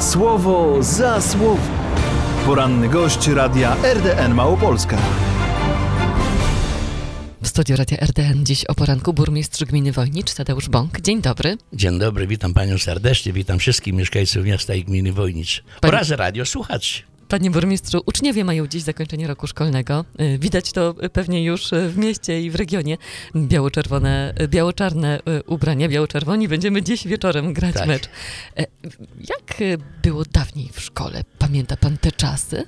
Słowo za słowo. Poranny gość radia RDN Małopolska. W studiu Radia RDN dziś o poranku burmistrz gminy Wojnicz Tadeusz Bąk. Dzień dobry. Dzień dobry, witam panią serdecznie, witam wszystkich mieszkańców miasta i gminy Wojnicz Pani... oraz radio słuchać. Panie burmistrzu, uczniowie mają dziś zakończenie roku szkolnego. Y, widać to pewnie już y, w mieście i w regionie. Biało-czerwone, y, biało-czarne ubrania, biało-czerwoni. Będziemy dziś wieczorem grać tak. mecz. E, jak było dawniej w szkole? Pamięta pan te czasy?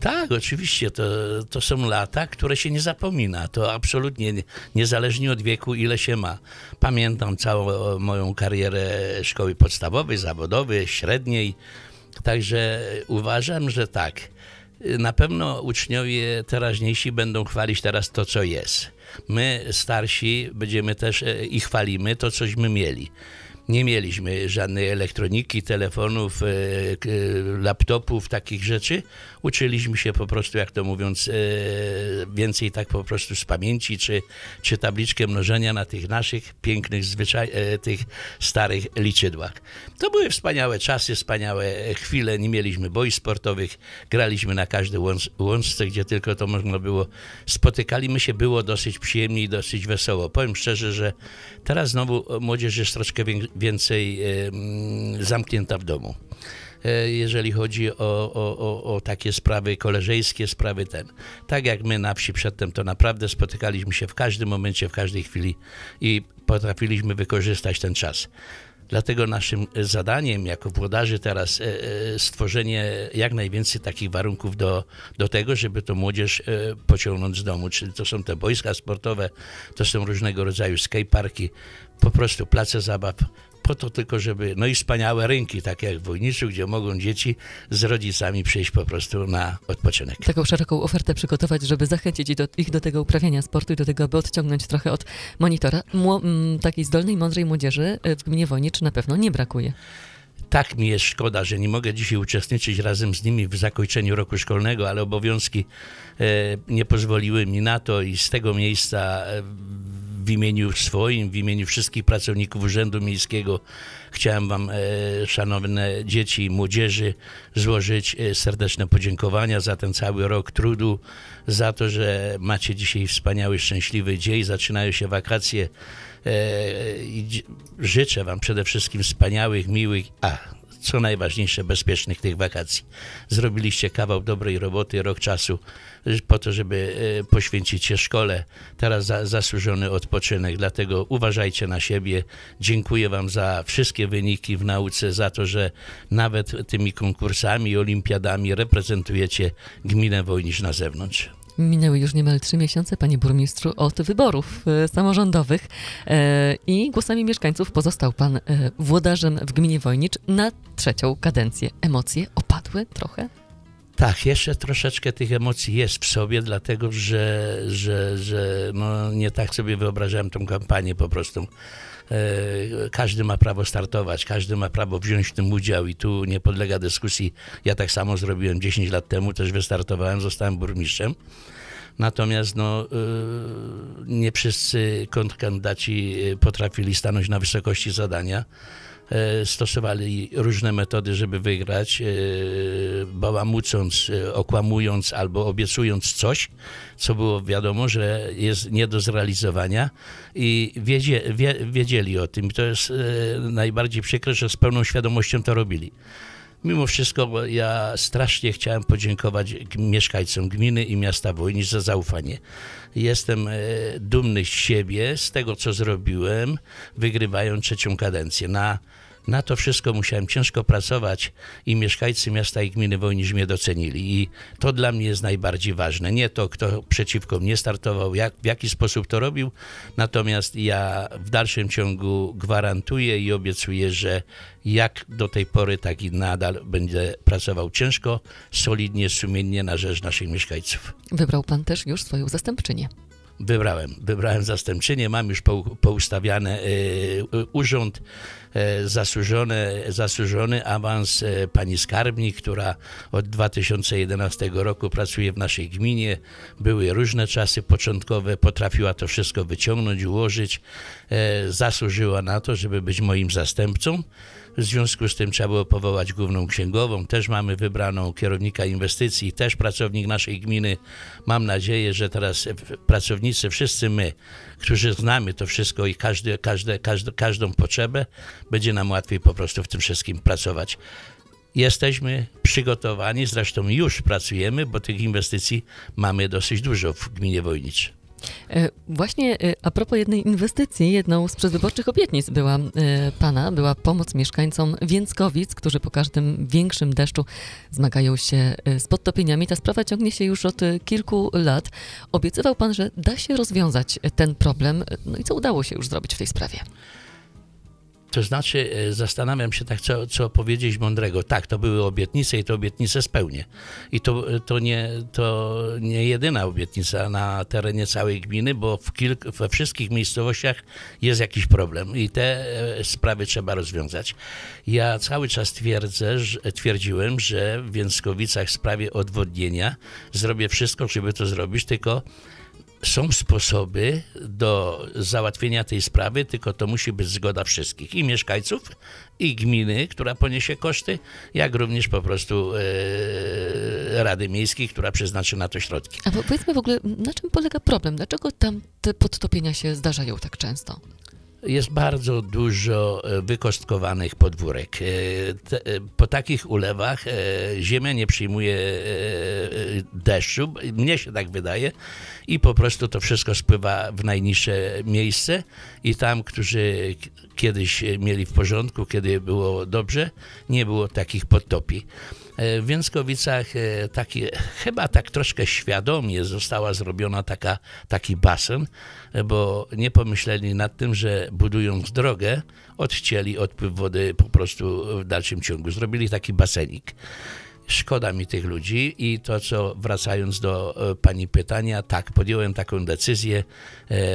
Tak, oczywiście, to, to są lata, które się nie zapomina. To absolutnie nie, niezależnie od wieku, ile się ma. Pamiętam całą e, moją karierę szkoły podstawowej, zawodowej, średniej Także uważam, że tak. Na pewno uczniowie teraźniejsi będą chwalić teraz to, co jest. My, starsi, będziemy też e, i chwalimy to, cośmy mieli nie mieliśmy żadnej elektroniki, telefonów, e, e, laptopów, takich rzeczy. Uczyliśmy się po prostu, jak to mówiąc, e, więcej tak po prostu z pamięci, czy, czy tabliczkę mnożenia na tych naszych pięknych, zwyczaj, tych starych liczydłach. To były wspaniałe czasy, wspaniałe chwile. Nie mieliśmy boi sportowych, graliśmy na każdej łąc, łączce, gdzie tylko to można było. Spotykaliśmy się, było dosyć przyjemnie i dosyć wesoło. Powiem szczerze, że teraz znowu młodzież jest troszkę większa więcej zamknięta w domu e, jeżeli chodzi o, o, o, o, takie sprawy koleżeńskie, sprawy ten. Tak jak my na wsi przedtem, to naprawdę spotykaliśmy się w każdym momencie, w każdej chwili i potrafiliśmy wykorzystać ten czas. Dlatego naszym zadaniem jako włodarzy teraz e, e, stworzenie jak najwięcej takich warunków do, do tego, żeby to młodzież pociągnąć z domu. Czyli to są te boiska sportowe, to są różnego rodzaju skateparki, po prostu place zabaw, po to tylko, żeby... No i wspaniałe rynki, takie jak w Wojniczu, gdzie mogą dzieci z rodzicami przyjść po prostu na odpoczynek. Taką szeroką ofertę przygotować, żeby zachęcić do, ich do tego uprawiania sportu i do tego, aby odciągnąć trochę od monitora. Mło, m, mm, takiej zdolnej, mądrej młodzieży y, w gminie Wojnicz na pewno nie brakuje tak mi jest szkoda, że nie mogę dzisiaj uczestniczyć razem z nimi w zakończeniu roku szkolnego, ale obowiązki e, nie pozwoliły mi na to i z tego miejsca e, w imieniu swoim, w imieniu wszystkich pracowników Urzędu Miejskiego chciałem Wam, e, szanowne dzieci i młodzieży, złożyć e, serdeczne podziękowania za ten cały rok trudu, za to, że macie dzisiaj wspaniały, szczęśliwy dzień, zaczynają się wakacje. E, I życzę Wam przede wszystkim wspaniałych, miłych, a co najważniejsze, bezpiecznych tych wakacji. Zrobiliście kawał dobrej roboty, rok czasu y, po to, żeby y, poświęcić się szkole. Teraz za, zasłużony odpoczynek, dlatego uważajcie na siebie. Dziękuję Wam za wszystkie wyniki w nauce, za to, że nawet tymi konkursami, olimpiadami reprezentujecie gminę Wojnisz na zewnątrz. Minęły już niemal trzy miesiące, panie burmistrzu, od wyborów e, samorządowych e, i głosami mieszkańców pozostał pan e, włodarzem w gminie Wojnicz na trzecią kadencję. Emocje opadły trochę? Tak, jeszcze troszeczkę tych emocji jest w sobie, dlatego że, że, że no, nie tak sobie wyobrażałem tą kampanię po prostu. E, każdy ma prawo startować, każdy ma prawo wziąć w tym udział i tu nie podlega dyskusji. Ja tak samo zrobiłem 10 lat temu, też wystartowałem, zostałem burmistrzem. Natomiast no, e, nie wszyscy kontrkandydaci e, potrafili stanąć na wysokości zadania. E, stosowali różne metody, żeby wygrać, e, bałamucąc, e, okłamując albo obiecując coś, co było wiadomo, że jest nie do zrealizowania i wiedzie, wie, wiedzieli o tym. to jest najbardziej przykre, że z pełną świadomością to robili. Mimo wszystko ja strasznie chciałem podziękować mieszkańcom gminy i miasta Wojni za zaufanie. Jestem dumny z siebie, z tego co zrobiłem, wygrywając trzecią kadencję. Na na to wszystko musiałem ciężko pracować i mieszkańcy miasta i gminy Wojnisz mnie docenili. I to dla mnie jest najbardziej ważne. Nie to, kto przeciwko mnie startował, jak, w jaki sposób to robił, natomiast ja w dalszym ciągu gwarantuję i obiecuję, że jak do tej pory, tak i nadal będę pracował ciężko, solidnie, sumiennie na rzecz naszych mieszkańców. Wybrał pan też już swoją zastępczynię. Wybrałem, wybrałem zastępczynię, mam już poustawiany urząd E, zasłużony, zasłużony awans e, pani skarbnik, która od 2011 roku pracuje w naszej gminie. Były różne czasy początkowe, potrafiła to wszystko wyciągnąć, ułożyć. E, zasłużyła na to, żeby być moim zastępcą. W związku z tym trzeba było powołać główną księgową. Też mamy wybraną kierownika inwestycji, też pracownik naszej gminy. Mam nadzieję, że teraz pracownicy, wszyscy my, którzy znamy to wszystko i każdy, każde, każdą potrzebę, będzie nam łatwiej po prostu w tym wszystkim pracować. Jesteśmy przygotowani, zresztą już pracujemy, bo tych inwestycji mamy dosyć dużo w gminie Wojnicz. E, właśnie e, a propos jednej inwestycji, jedną z przedwyborczych obietnic była e, Pana, była pomoc mieszkańcom Więckowic, którzy po każdym większym deszczu zmagają się z podtopieniami. Ta sprawa ciągnie się już od kilku lat. Obiecywał Pan, że da się rozwiązać ten problem. No i co udało się już zrobić w tej sprawie? To znaczy, e, zastanawiam się tak, co, co powiedzieć mądrego. Tak, to były obietnice i te obietnice spełnię. I to, to, nie, to nie jedyna obietnica na terenie całej gminy, bo w kilk, we wszystkich miejscowościach jest jakiś problem i te e, sprawy trzeba rozwiązać. Ja cały czas twierdzę, że, twierdziłem, że w Więckowicach w sprawie odwodnienia zrobię wszystko, żeby to zrobić, tylko są sposoby do załatwienia tej sprawy, tylko to musi być zgoda wszystkich i mieszkańców, i gminy, która poniesie koszty, jak również po prostu e, Rady Miejskiej, która przeznaczy na to środki. A powiedzmy w ogóle, na czym polega problem? Dlaczego tam te podtopienia się zdarzają tak często? jest bardzo dużo e, wykostkowanych podwórek. E, e, po takich ulewach ziemia nie przyjmuje deszczu, mnie się tak wydaje, i po prostu to wszystko spływa w najniższe miejsce i tam, którzy kiedyś mieli w porządku, kiedy było dobrze, nie było takich podtopi. E, w Więckowicach e, taki, chyba tak troszkę świadomie została zrobiona taka, taki basen, e, bo nie pomyśleli nad tym, że budując drogę, odcięli odpływ wody po prostu w dalszym ciągu. Zrobili taki basenik szkoda mi tych ludzi i to, co wracając do Pani pytania, tak, podjąłem taką decyzję,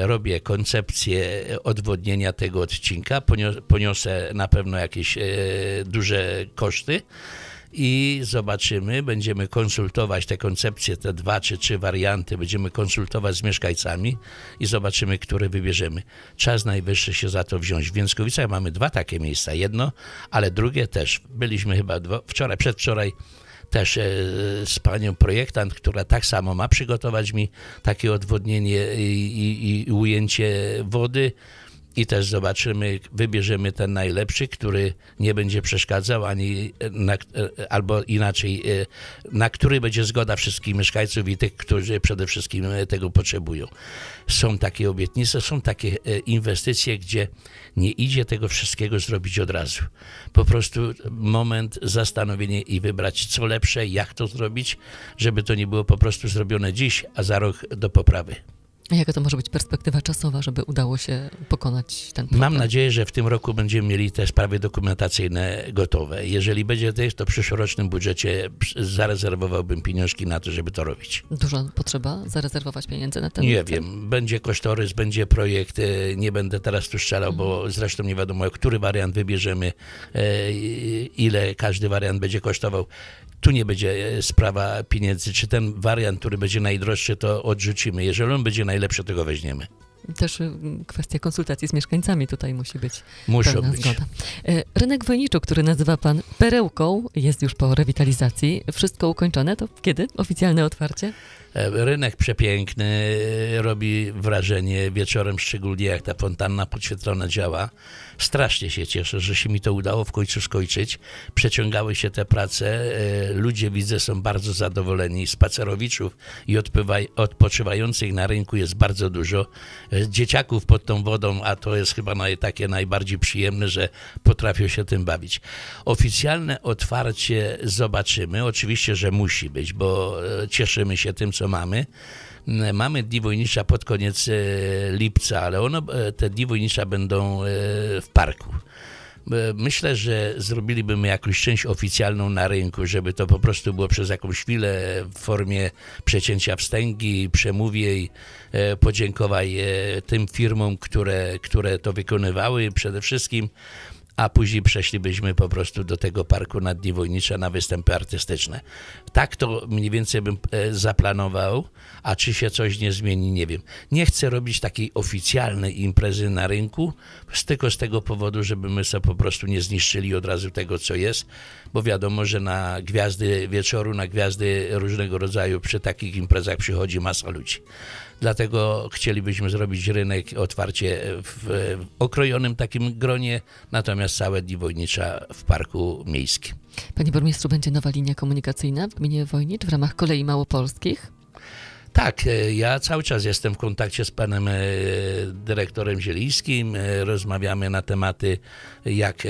robię koncepcję odwodnienia tego odcinka, poniosę na pewno jakieś duże koszty, i zobaczymy, będziemy konsultować te koncepcje, te dwa czy trzy warianty, będziemy konsultować z mieszkańcami i zobaczymy, które wybierzemy. Czas najwyższy się za to wziąć. W Więckowicach mamy dwa takie miejsca, jedno, ale drugie też. Byliśmy chyba dwo, wczoraj, przedwczoraj też e, z panią projektant, która tak samo ma przygotować mi takie odwodnienie i, i, i ujęcie wody i też zobaczymy, wybierzemy ten najlepszy, który nie będzie przeszkadzał, ani e, na, e, albo inaczej, e, na który będzie zgoda wszystkich mieszkańców i tych, którzy przede wszystkim tego potrzebują. Są takie obietnice, są takie inwestycje, gdzie nie idzie tego wszystkiego zrobić od razu. Po prostu moment zastanowienia i wybrać co lepsze, jak to zrobić, żeby to nie było po prostu zrobione dziś, a za rok do poprawy jaka to może być perspektywa czasowa, żeby udało się pokonać ten problem? Mam nadzieję, że w tym roku będziemy mieli te sprawy dokumentacyjne gotowe. Jeżeli będzie to, to w przyszłorocznym budżecie zarezerwowałbym pieniążki na to, żeby to robić. Dużo potrzeba zarezerwować pieniędzy na ten? Nie wiem. Będzie kosztorys, będzie projekt. E, nie będę teraz tu strzelał, hmm. bo mhm. zresztą nie wiadomo, który wariant wybierzemy, e, ile każdy wariant będzie kosztował tu nie będzie e, sprawa pieniędzy, czy ten wariant, który będzie najdroższy, to odrzucimy. Jeżeli on będzie najlepsze tego weźmiemy. Też y, kwestia konsultacji z mieszkańcami tutaj musi być Muszą być. zgoda. Y, Rynek w Wojniczu, który nazywa pan perełką, jest już po rewitalizacji. Wszystko ukończone, to kiedy oficjalne otwarcie? E, rynek przepiękny, e, robi wrażenie wieczorem, szczególnie jak ta fontanna podświetlona działa. Strasznie się cieszę, że się mi to udało w końcu skończyć. Przeciągały się te prace. E, ludzie, widzę, są bardzo zadowoleni. Spacerowiczów i odpoczywających na rynku jest bardzo dużo. Dzieciaków pod tą wodą, a to jest chyba takie najbardziej przyjemne, że potrafią się tym bawić. Oficjalne otwarcie zobaczymy. Oczywiście, że musi być, bo cieszymy się tym, co co mamy. Mm, mamy Dni Wojnicza pod koniec e, lipca, ale ono, e, te Dni Wojnicza będą e, w parku. Myślę, że zrobilibyśmy jakąś część oficjalną na rynku, żeby to po prostu było przez jakąś chwilę w formie przecięcia wstęgi, przemówień, podziękowań tym firmom, które, które to wykonywały przede wszystkim a później przeszlibyśmy po prostu do tego parku nad Diwojnicza na występy artystyczne. Tak to mniej więcej bym e, zaplanował, a czy się coś nie zmieni, nie wiem. Nie chcę robić takiej oficjalnej imprezy na rynku, tylko z tego powodu, żebyśmy sobie po prostu nie zniszczyli od razu tego, co jest, bo wiadomo, że na gwiazdy wieczoru, na gwiazdy różnego rodzaju przy takich imprezach przychodzi masa ludzi. Dlatego chcielibyśmy zrobić rynek otwarcie w okrojonym takim gronie, natomiast natomiast całe dni Wojnicza w parku miejskim. Panie burmistrzu, będzie nowa linia komunikacyjna w gminie Wojnicz w ramach kolei małopolskich? Tak, e, ja cały czas jestem w kontakcie z panem e, dyrektorem Zielińskim. E, rozmawiamy na tematy, jak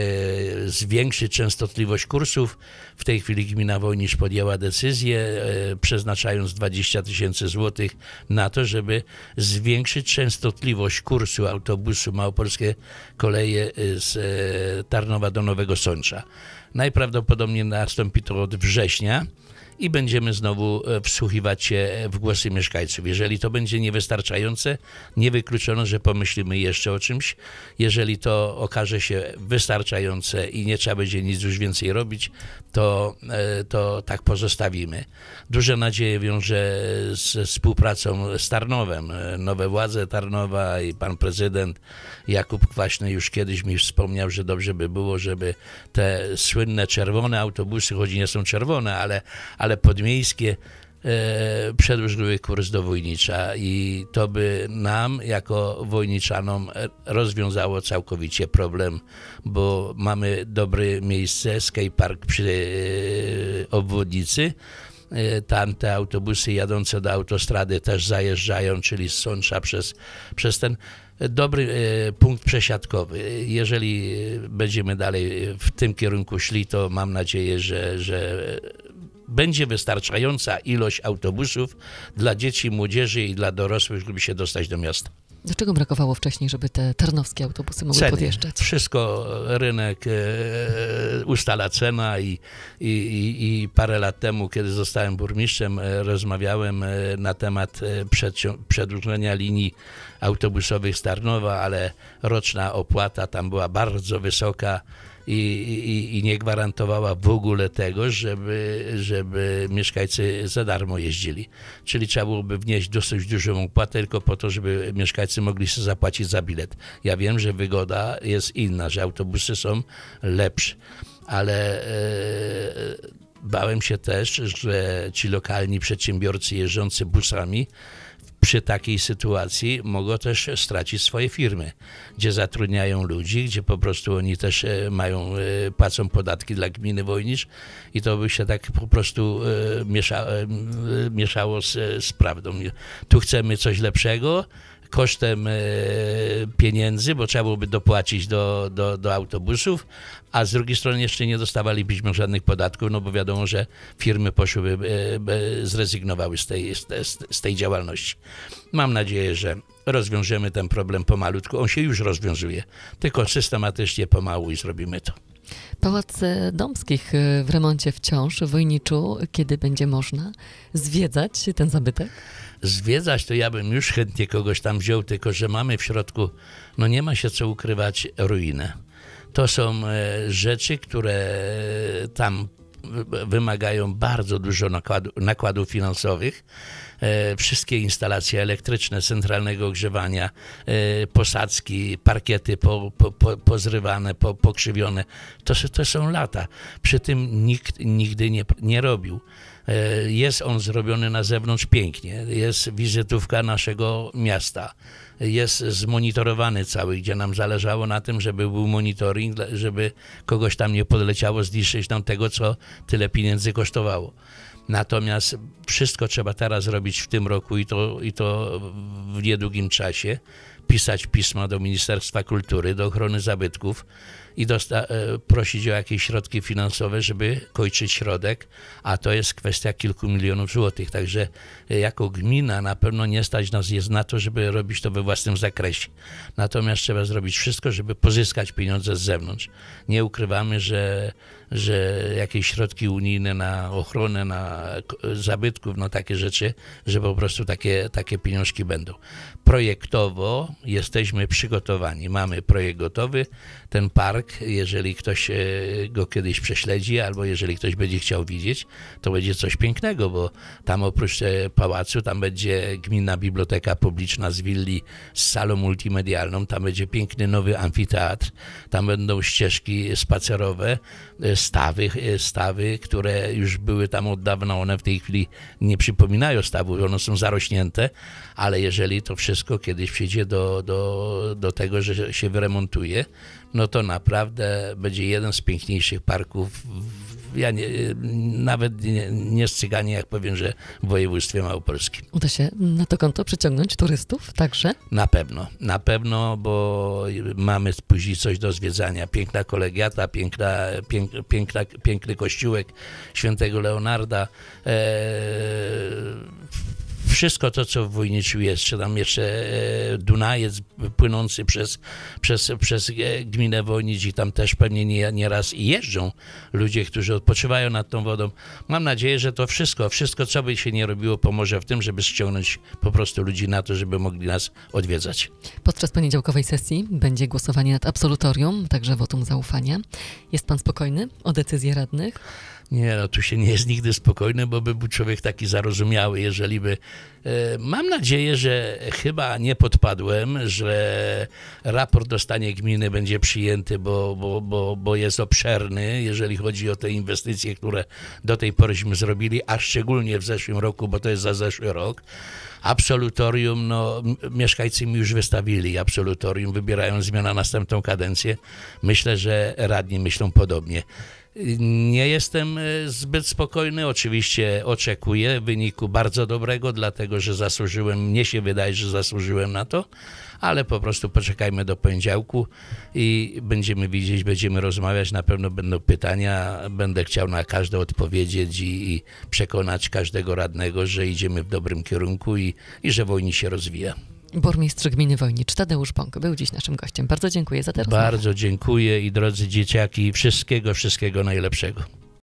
zwiększyć częstotliwość kursów. W tej chwili gmina Wojnisz podjęła decyzję, przeznaczając 20 tysięcy złotych na to, żeby zwiększyć częstotliwość kursu autobusu Małopolskie Koleje z Tarnowa do Nowego Sącza. Najprawdopodobniej nastąpi to od września i będziemy znowu e, wsłuchiwać się e, w głosy mieszkańców. Jeżeli to będzie niewystarczające, niewykluczono, że pomyślimy jeszcze o czymś. Jeżeli to okaże się wystarczające i nie trzeba będzie nic już więcej robić, to, e, to tak pozostawimy. Duże nadzieje wiąże z współpracą z Tarnowem. Nowe władze Tarnowa i pan prezydent Jakub Kwaśny już kiedyś mi wspomniał, że dobrze by było, żeby te słynne czerwone autobusy, choć nie są czerwone, ale ale podmiejskie e, przedłużyły kurs do Wójnicza i to by nam, jako Wójniczanom, rozwiązało całkowicie problem, bo mamy dobre miejsce, skatepark przy e, obwodnicy, e, tam te autobusy jadące do autostrady też zajeżdżają, czyli z Sącza przez, przez ten dobry punkt przesiadkowy. Jeżeli będziemy dalej w tym kierunku szli, to mam nadzieję, że, że będzie wystarczająca ilość autobusów dla dzieci, młodzieży i dla dorosłych, żeby się dostać do miasta. Do czego brakowało wcześniej, żeby te tarnowskie autobusy mogły Ceny. podjeżdżać? Wszystko e, rynek e, ustala cena i, i, i, parę lat temu, kiedy zostałem burmistrzem, e, rozmawiałem e, na temat przedłużenia linii autobusowych z Tarnowa, ale roczna opłata tam była bardzo wysoka i, i, i nie gwarantowała w ogóle tego, żeby, żeby mieszkańcy za darmo jeździli. Czyli trzeba byłoby wnieść dosyć dużą opłatę tylko po to, żeby mieszkańcy mogli się zapłacić za bilet. Ja wiem, że wygoda jest inna, że autobusy są lepsze, ale e, bałem się też, że ci lokalni przedsiębiorcy jeżdżący busami przy takiej sytuacji mogą też stracić swoje firmy, gdzie zatrudniają ludzi, gdzie po prostu oni też e, mają, e, płacą podatki dla gminy Wojnicz i to by się tak po prostu e, mieszało z, z prawdą. Tu chcemy coś lepszego, kosztem e, pieniędzy, bo trzeba byłoby dopłacić do, do, do autobusów, a z drugiej strony jeszcze nie dostawalibyśmy żadnych podatków, no bo wiadomo, że firmy poszłyby, e, zrezygnowały z tej, z tej działalności. Mam nadzieję, że rozwiążemy ten problem pomalutku. On się już rozwiązuje, tylko systematycznie, pomału i zrobimy to. Pałac e, Domskich e, w remoncie wciąż w Wojniczu. Kiedy będzie można zwiedzać ten zabytek? Zwiedzać to ja bym już chętnie kogoś tam wziął, tylko że mamy w środku, no nie ma się co ukrywać, ruinę. To są e, rzeczy, które tam wymagają bardzo dużo nakładu, nakładów finansowych. E, wszystkie instalacje elektryczne, centralnego ogrzewania, e, posadzki, parkiety po, po, po, pozrywane, po, pokrzywione, to, to są lata. Przy tym nikt nigdy nie, nie robił. E, jest on zrobiony na zewnątrz pięknie, jest wizytówka naszego miasta, jest zmonitorowany cały, gdzie nam zależało na tym, żeby był monitoring, żeby kogoś tam nie podleciało zniszczyć nam tego, co tyle pieniędzy kosztowało. Natomiast wszystko trzeba teraz zrobić w tym roku i to, i to w niedługim czasie. Pisać pisma do Ministerstwa Kultury, do ochrony zabytków, i dosta- e, prosić o jakieś środki finansowe, żeby kończyć środek, a to jest kwestia kilku milionów złotych. Także e, jako gmina na pewno nie stać nas jest na to, żeby robić to we własnym zakresie. Natomiast trzeba zrobić wszystko, żeby pozyskać pieniądze z zewnątrz. Nie ukrywamy, że, że jakieś środki unijne na ochronę, na zabytków, no takie rzeczy, że po prostu takie, takie pieniążki będą. Projektowo jesteśmy przygotowani. Mamy projekt gotowy. Ten park Park. Jeżeli ktoś e, go kiedyś prześledzi, albo jeżeli ktoś będzie chciał widzieć, to będzie coś pięknego, bo tam oprócz e, pałacu, tam będzie gminna biblioteka publiczna z willi z salą multimedialną, tam będzie piękny nowy amfiteatr, tam będą ścieżki spacerowe, e, stawy, stawy, które już były tam od dawna, one w tej chwili nie przypominają stawów, one są zarośnięte, ale jeżeli to wszystko kiedyś przyjdzie do, do, do tego, że się wyremontuje, no to naprawdę będzie jeden z piękniejszych parków. Ja nie, nawet nie, strzyganie, jak powiem, że w województwie małopolskim. Uda się na to konto przyciągnąć turystów także? Na pewno, na pewno, bo mamy później coś do zwiedzania. Piękna kolegiata, piękna, pięk, piękna, piękny kościółek świętego Leonarda. Eee, wszystko to, co w Wojniciu jest, czy tam jeszcze e, Dunajec płynący przez, przez, przez e, gminę Wojnic i tam też pewnie nieraz nie, jeżdżą ludzie, którzy odpoczywają nad tą wodą. Mam nadzieję, że to wszystko, wszystko, co by się nie robiło, pomoże w tym, żeby ściągnąć po prostu ludzi na to, żeby mogli nas odwiedzać. Podczas poniedziałkowej sesji będzie głosowanie nad absolutorium, także wotum zaufania. Jest pan spokojny o decyzję radnych? Nie, no tu się nie jest nigdy spokojny, bo by był człowiek taki zarozumiały, jeżeli by E, mam nadzieję, że chyba nie podpadłem, że raport o stanie gminy będzie przyjęty, bo, bo, bo, bo jest obszerny, jeżeli chodzi o te inwestycje, które do tej poryśmy zrobili, a szczególnie w zeszłym roku, bo to jest za zeszły rok. Absolutorium, no mieszkańcy mi już wystawili absolutorium, wybierają zmiana następną kadencję. Myślę, że radni myślą podobnie. Nie jestem e, zbyt spokojny. Oczywiście oczekuję wyniku bardzo dobrego, dlatego że zasłużyłem, mnie się wydaje, że zasłużyłem na to, ale po prostu poczekajmy do poniedziałku i będziemy widzieć, będziemy rozmawiać. Na pewno będą pytania, będę chciał na każde odpowiedzieć i, i przekonać każdego radnego, że idziemy w dobrym kierunku i, i że wojni się rozwija. Burmistrz gminy Wojnicz Tadeusz Bąk był dziś naszym gościem. Bardzo dziękuję za tę rozmowę. Bardzo dziękuję i drodzy dzieciaki, wszystkiego, wszystkiego najlepszego.